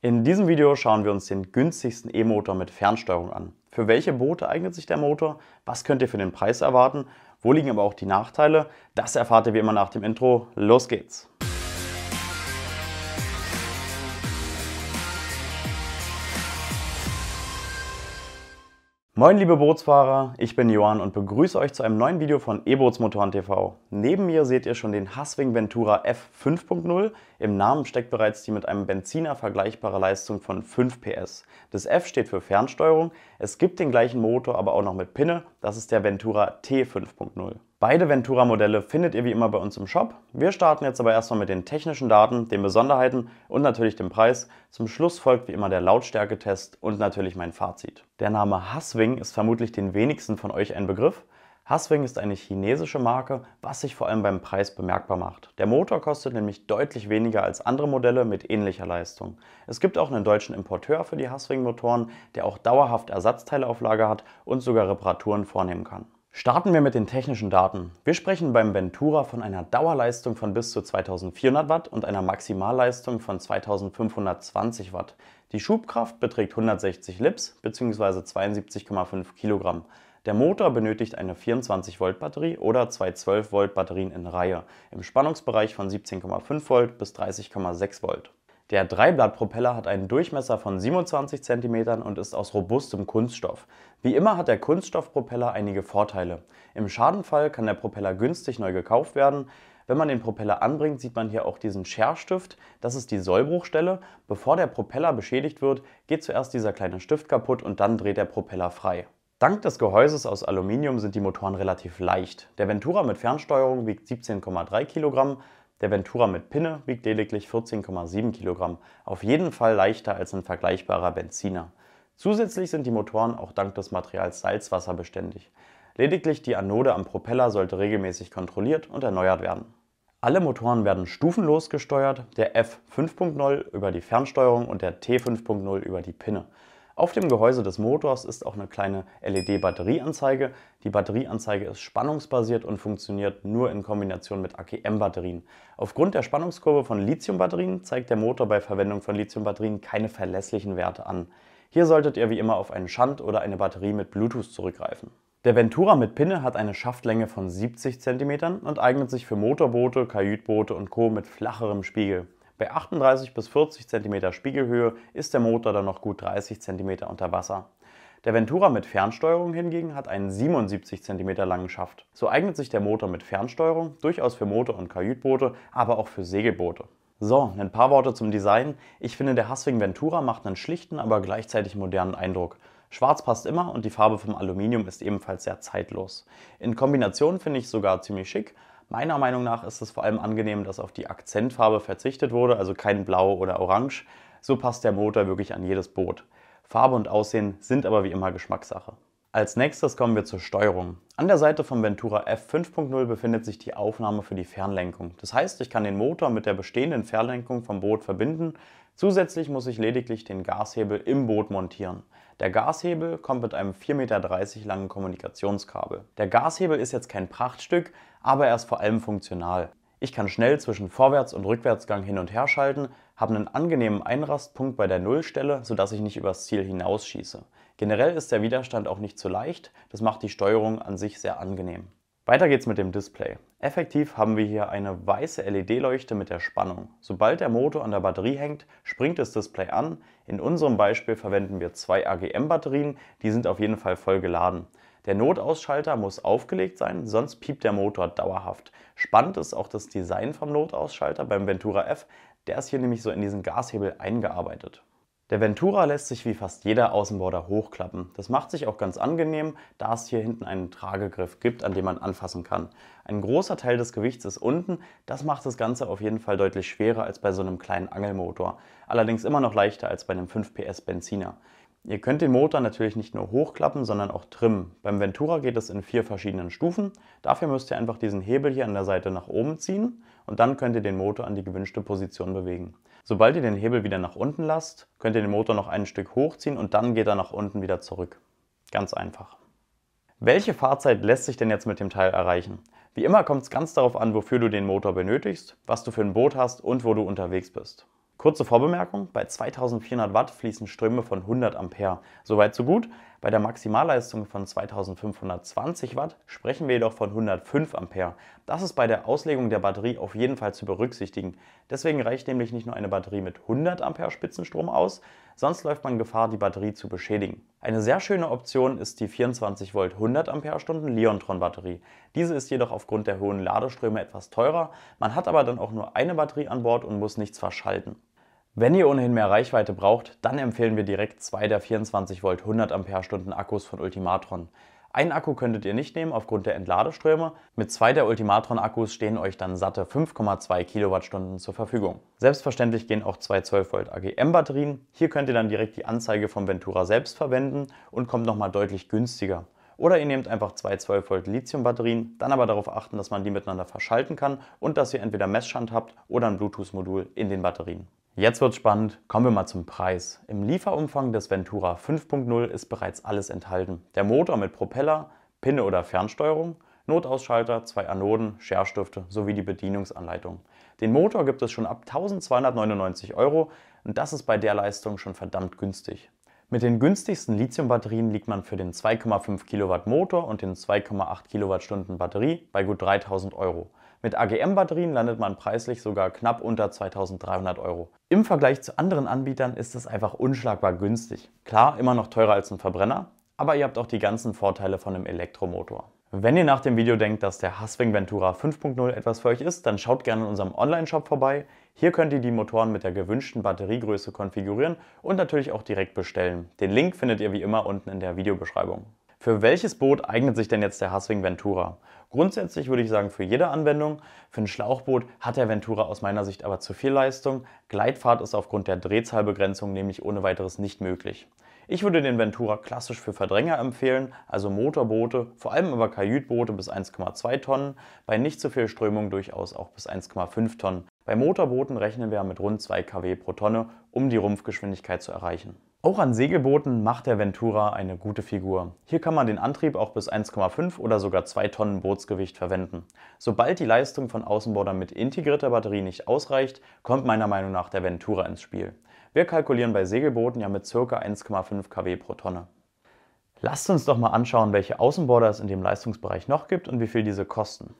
In diesem Video schauen wir uns den günstigsten E-Motor mit Fernsteuerung an. Für welche Boote eignet sich der Motor? Was könnt ihr für den Preis erwarten? Wo liegen aber auch die Nachteile? Das erfahrt ihr wie immer nach dem Intro. Los geht's! Moin liebe Bootsfahrer, ich bin Johann und begrüße euch zu einem neuen Video von E-Boots Motoren TV. Neben mir seht ihr schon den Hasswing Ventura F 5.0. Im Namen steckt bereits die mit einem Benziner vergleichbare Leistung von 5 PS. Das F steht für Fernsteuerung, es gibt den gleichen Motor, aber auch noch mit Pinne, das ist der Ventura T 5.0. Beide Ventura-Modelle findet ihr wie immer bei uns im Shop. Wir starten jetzt aber erstmal mit den technischen Daten, den Besonderheiten und natürlich dem Preis. Zum Schluss folgt wie immer der Lautstärketest und natürlich mein Fazit. Der Name Haswing ist vermutlich den wenigsten von euch ein Begriff. Haswing ist eine chinesische Marke, was sich vor allem beim Preis bemerkbar macht. Der Motor kostet nämlich deutlich weniger als andere Modelle mit ähnlicher Leistung. Es gibt auch einen deutschen Importeur für die Haswing-Motoren, der auch dauerhaft Ersatzteile auf Lager hat und sogar Reparaturen vornehmen kann. Starten wir mit den technischen Daten. Wir sprechen beim Ventura von einer Dauerleistung von bis zu 2400 Watt und einer Maximalleistung von 2520 Watt. Die Schubkraft beträgt 160 Lips bzw. 72,5 Kilogramm. Der Motor benötigt eine 24 Volt Batterie oder zwei 12 Volt Batterien in Reihe im Spannungsbereich von 17,5 Volt bis 30,6 Volt. Der Dreiblattpropeller hat einen Durchmesser von 27 cm und ist aus robustem Kunststoff. Wie immer hat der Kunststoffpropeller einige Vorteile. Im Schadenfall kann der Propeller günstig neu gekauft werden. Wenn man den Propeller anbringt, sieht man hier auch diesen Scherstift. Das ist die Sollbruchstelle. Bevor der Propeller beschädigt wird, geht zuerst dieser kleine Stift kaputt und dann dreht der Propeller frei. Dank des Gehäuses aus Aluminium sind die Motoren relativ leicht. Der Ventura mit Fernsteuerung wiegt 17,3 Kilogramm, der Ventura mit Pinne wiegt lediglich 14,7 kg, auf jeden Fall leichter als ein vergleichbarer Benziner. Zusätzlich sind die Motoren auch dank des Materials salzwasserbeständig. Lediglich die Anode am Propeller sollte regelmäßig kontrolliert und erneuert werden. Alle Motoren werden stufenlos gesteuert, der F 5.0 über die Fernsteuerung und der T 5.0 über die Pinne. Auf dem Gehäuse des Motors ist auch eine kleine LED-Batterieanzeige. Die Batterieanzeige ist spannungsbasiert und funktioniert nur in Kombination mit AKM-Batterien. Aufgrund der Spannungskurve von Lithium-Batterien zeigt der Motor bei Verwendung von Lithium-Batterien keine verlässlichen Werte an. Hier solltet ihr wie immer auf einen Schand oder eine Batterie mit Bluetooth zurückgreifen. Der Ventura mit Pinne hat eine Schaftlänge von 70 cm und eignet sich für Motorboote, Kajütboote und Co. mit flacherem Spiegel. Bei 38 bis 40 cm Spiegelhöhe ist der Motor dann noch gut 30 cm unter Wasser. Der Ventura mit Fernsteuerung hingegen hat einen 77 cm langen Schaft. So eignet sich der Motor mit Fernsteuerung durchaus für Motor- und Kajütboote, aber auch für Segelboote. So, ein paar Worte zum Design. Ich finde, der Hasswing Ventura macht einen schlichten, aber gleichzeitig modernen Eindruck. Schwarz passt immer und die Farbe vom Aluminium ist ebenfalls sehr zeitlos. In Kombination finde ich sogar ziemlich schick, Meiner Meinung nach ist es vor allem angenehm, dass auf die Akzentfarbe verzichtet wurde, also kein Blau oder Orange. So passt der Motor wirklich an jedes Boot. Farbe und Aussehen sind aber wie immer Geschmackssache. Als nächstes kommen wir zur Steuerung. An der Seite vom Ventura F5.0 befindet sich die Aufnahme für die Fernlenkung. Das heißt, ich kann den Motor mit der bestehenden Fernlenkung vom Boot verbinden. Zusätzlich muss ich lediglich den Gashebel im Boot montieren. Der Gashebel kommt mit einem 4,30 Meter langen Kommunikationskabel. Der Gashebel ist jetzt kein Prachtstück, aber er ist vor allem funktional. Ich kann schnell zwischen Vorwärts- und Rückwärtsgang hin und her schalten, habe einen angenehmen Einrastpunkt bei der Nullstelle, sodass ich nicht übers Ziel hinausschieße. Generell ist der Widerstand auch nicht zu leicht, das macht die Steuerung an sich sehr angenehm. Weiter geht's mit dem Display. Effektiv haben wir hier eine weiße LED-Leuchte mit der Spannung. Sobald der Motor an der Batterie hängt, springt das Display an. In unserem Beispiel verwenden wir zwei AGM-Batterien, die sind auf jeden Fall voll geladen. Der Notausschalter muss aufgelegt sein, sonst piept der Motor dauerhaft. Spannend ist auch das Design vom Notausschalter beim Ventura F. Der ist hier nämlich so in diesen Gashebel eingearbeitet. Der Ventura lässt sich wie fast jeder Außenborder hochklappen. Das macht sich auch ganz angenehm, da es hier hinten einen Tragegriff gibt, an dem man anfassen kann. Ein großer Teil des Gewichts ist unten, das macht das Ganze auf jeden Fall deutlich schwerer als bei so einem kleinen Angelmotor. Allerdings immer noch leichter als bei einem 5 PS Benziner. Ihr könnt den Motor natürlich nicht nur hochklappen, sondern auch trimmen. Beim Ventura geht es in vier verschiedenen Stufen. Dafür müsst ihr einfach diesen Hebel hier an der Seite nach oben ziehen und dann könnt ihr den Motor an die gewünschte Position bewegen. Sobald ihr den Hebel wieder nach unten lasst, könnt ihr den Motor noch ein Stück hochziehen und dann geht er nach unten wieder zurück. Ganz einfach. Welche Fahrzeit lässt sich denn jetzt mit dem Teil erreichen? Wie immer kommt es ganz darauf an, wofür du den Motor benötigst, was du für ein Boot hast und wo du unterwegs bist. Kurze Vorbemerkung, bei 2400 Watt fließen Ströme von 100 Ampere. Soweit so gut. Bei der Maximalleistung von 2520 Watt sprechen wir jedoch von 105 Ampere. Das ist bei der Auslegung der Batterie auf jeden Fall zu berücksichtigen. Deswegen reicht nämlich nicht nur eine Batterie mit 100 Ampere Spitzenstrom aus, sonst läuft man Gefahr, die Batterie zu beschädigen. Eine sehr schöne Option ist die 24 Volt 100 Ampere Stunden Leontron Batterie. Diese ist jedoch aufgrund der hohen Ladeströme etwas teurer, man hat aber dann auch nur eine Batterie an Bord und muss nichts verschalten. Wenn ihr ohnehin mehr Reichweite braucht, dann empfehlen wir direkt zwei der 24 Volt 100 Ampere-Stunden Akkus von Ultimatron. Einen Akku könntet ihr nicht nehmen aufgrund der Entladeströme. Mit zwei der Ultimatron-Akkus stehen euch dann satte 5,2 Kilowattstunden zur Verfügung. Selbstverständlich gehen auch zwei 12 Volt AGM-Batterien. Hier könnt ihr dann direkt die Anzeige vom Ventura selbst verwenden und kommt nochmal deutlich günstiger. Oder ihr nehmt einfach zwei 12 Volt Lithium-Batterien, dann aber darauf achten, dass man die miteinander verschalten kann und dass ihr entweder Messschand habt oder ein Bluetooth-Modul in den Batterien. Jetzt wird spannend, kommen wir mal zum Preis. Im Lieferumfang des Ventura 5.0 ist bereits alles enthalten. Der Motor mit Propeller, Pinne oder Fernsteuerung, Notausschalter, zwei Anoden, Scherstifte sowie die Bedienungsanleitung. Den Motor gibt es schon ab 1299 Euro und das ist bei der Leistung schon verdammt günstig. Mit den günstigsten Lithium-Batterien liegt man für den 2,5 Kilowatt Motor und den 2,8 Kilowattstunden Batterie bei gut 3000 Euro. Mit AGM-Batterien landet man preislich sogar knapp unter 2300 Euro. Im Vergleich zu anderen Anbietern ist es einfach unschlagbar günstig. Klar, immer noch teurer als ein Verbrenner, aber ihr habt auch die ganzen Vorteile von einem Elektromotor. Wenn ihr nach dem Video denkt, dass der Haswing Ventura 5.0 etwas für euch ist, dann schaut gerne in unserem Online-Shop vorbei. Hier könnt ihr die Motoren mit der gewünschten Batteriegröße konfigurieren und natürlich auch direkt bestellen. Den Link findet ihr wie immer unten in der Videobeschreibung. Für welches Boot eignet sich denn jetzt der Haswing Ventura? Grundsätzlich würde ich sagen für jede Anwendung. Für ein Schlauchboot hat der Ventura aus meiner Sicht aber zu viel Leistung. Gleitfahrt ist aufgrund der Drehzahlbegrenzung nämlich ohne weiteres nicht möglich. Ich würde den Ventura klassisch für Verdränger empfehlen, also Motorboote, vor allem aber Kajütboote bis 1,2 Tonnen, bei nicht zu viel Strömung durchaus auch bis 1,5 Tonnen. Bei Motorbooten rechnen wir mit rund 2 kW pro Tonne, um die Rumpfgeschwindigkeit zu erreichen. Auch an Segelbooten macht der Ventura eine gute Figur. Hier kann man den Antrieb auch bis 1,5 oder sogar 2 Tonnen Bootsgewicht verwenden. Sobald die Leistung von Außenbordern mit integrierter Batterie nicht ausreicht, kommt meiner Meinung nach der Ventura ins Spiel. Wir kalkulieren bei Segelbooten ja mit ca. 1,5 kW pro Tonne. Lasst uns doch mal anschauen, welche Außenborder es in dem Leistungsbereich noch gibt und wie viel diese kosten.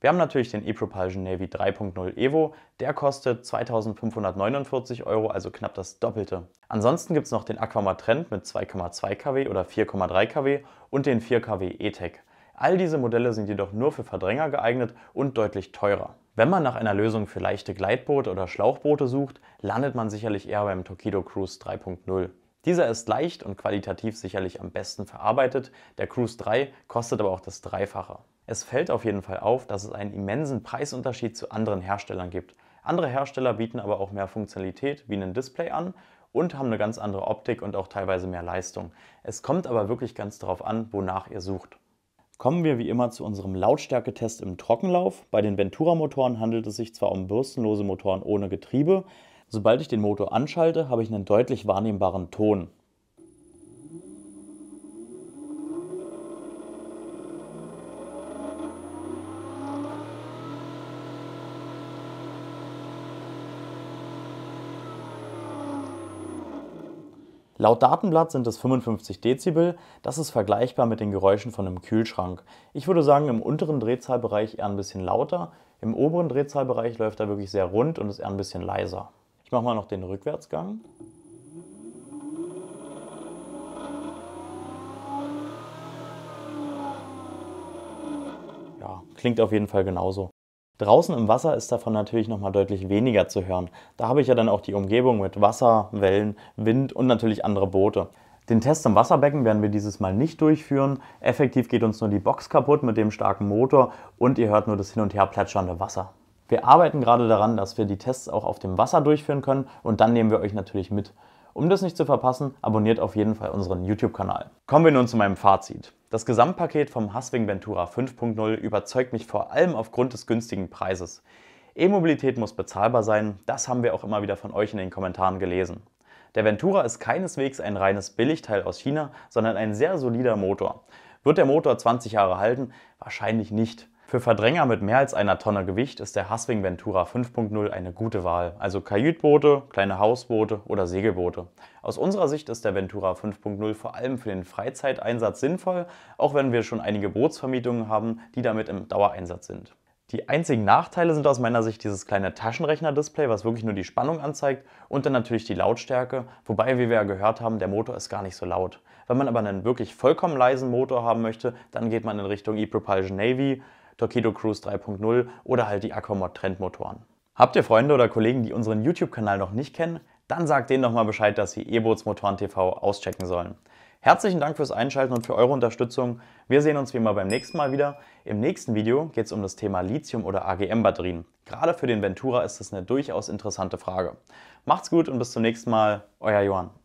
Wir haben natürlich den ePropulsion Navy 3.0 Evo, der kostet 2549 Euro, also knapp das Doppelte. Ansonsten gibt es noch den Aquamar Trend mit 2,2 kW oder 4,3 kW und den 4 kW E-Tech. All diese Modelle sind jedoch nur für Verdränger geeignet und deutlich teurer. Wenn man nach einer Lösung für leichte Gleitboote oder Schlauchboote sucht, landet man sicherlich eher beim Torpedo Cruise 3.0. Dieser ist leicht und qualitativ sicherlich am besten verarbeitet, der Cruise 3 kostet aber auch das Dreifache. Es fällt auf jeden Fall auf, dass es einen immensen Preisunterschied zu anderen Herstellern gibt. Andere Hersteller bieten aber auch mehr Funktionalität wie ein Display an und haben eine ganz andere Optik und auch teilweise mehr Leistung. Es kommt aber wirklich ganz darauf an, wonach ihr sucht. Kommen wir wie immer zu unserem Lautstärketest im Trockenlauf. Bei den Ventura-Motoren handelt es sich zwar um bürstenlose Motoren ohne Getriebe, sobald ich den Motor anschalte, habe ich einen deutlich wahrnehmbaren Ton. Laut Datenblatt sind es 55 Dezibel, das ist vergleichbar mit den Geräuschen von einem Kühlschrank. Ich würde sagen, im unteren Drehzahlbereich eher ein bisschen lauter, im oberen Drehzahlbereich läuft er wirklich sehr rund und ist eher ein bisschen leiser. Ich mache mal noch den Rückwärtsgang. Ja, klingt auf jeden Fall genauso. Draußen im Wasser ist davon natürlich nochmal deutlich weniger zu hören. Da habe ich ja dann auch die Umgebung mit Wasser, Wellen, Wind und natürlich andere Boote. Den Test im Wasserbecken werden wir dieses Mal nicht durchführen. Effektiv geht uns nur die Box kaputt mit dem starken Motor und ihr hört nur das hin und her plätschernde Wasser. Wir arbeiten gerade daran, dass wir die Tests auch auf dem Wasser durchführen können und dann nehmen wir euch natürlich mit. Um das nicht zu verpassen, abonniert auf jeden Fall unseren YouTube-Kanal. Kommen wir nun zu meinem Fazit. Das Gesamtpaket vom Haswing Ventura 5.0 überzeugt mich vor allem aufgrund des günstigen Preises. E-Mobilität muss bezahlbar sein, das haben wir auch immer wieder von euch in den Kommentaren gelesen. Der Ventura ist keineswegs ein reines Billigteil aus China, sondern ein sehr solider Motor. Wird der Motor 20 Jahre halten? Wahrscheinlich nicht. Für Verdränger mit mehr als einer Tonne Gewicht ist der Haswing Ventura 5.0 eine gute Wahl, also Kajütboote, kleine Hausboote oder Segelboote. Aus unserer Sicht ist der Ventura 5.0 vor allem für den Freizeiteinsatz sinnvoll, auch wenn wir schon einige Bootsvermietungen haben, die damit im Dauereinsatz sind. Die einzigen Nachteile sind aus meiner Sicht dieses kleine Taschenrechner-Display, was wirklich nur die Spannung anzeigt und dann natürlich die Lautstärke, wobei, wie wir ja gehört haben, der Motor ist gar nicht so laut. Wenn man aber einen wirklich vollkommen leisen Motor haben möchte, dann geht man in Richtung ePropulsion Navy, Torpedo Cruise 3.0 oder halt die Aquamod Trendmotoren. Habt ihr Freunde oder Kollegen, die unseren YouTube-Kanal noch nicht kennen? Dann sagt denen doch mal Bescheid, dass sie e Motoren TV auschecken sollen. Herzlichen Dank fürs Einschalten und für eure Unterstützung. Wir sehen uns wie immer beim nächsten Mal wieder. Im nächsten Video geht es um das Thema Lithium- oder AGM-Batterien. Gerade für den Ventura ist das eine durchaus interessante Frage. Macht's gut und bis zum nächsten Mal. Euer Johann.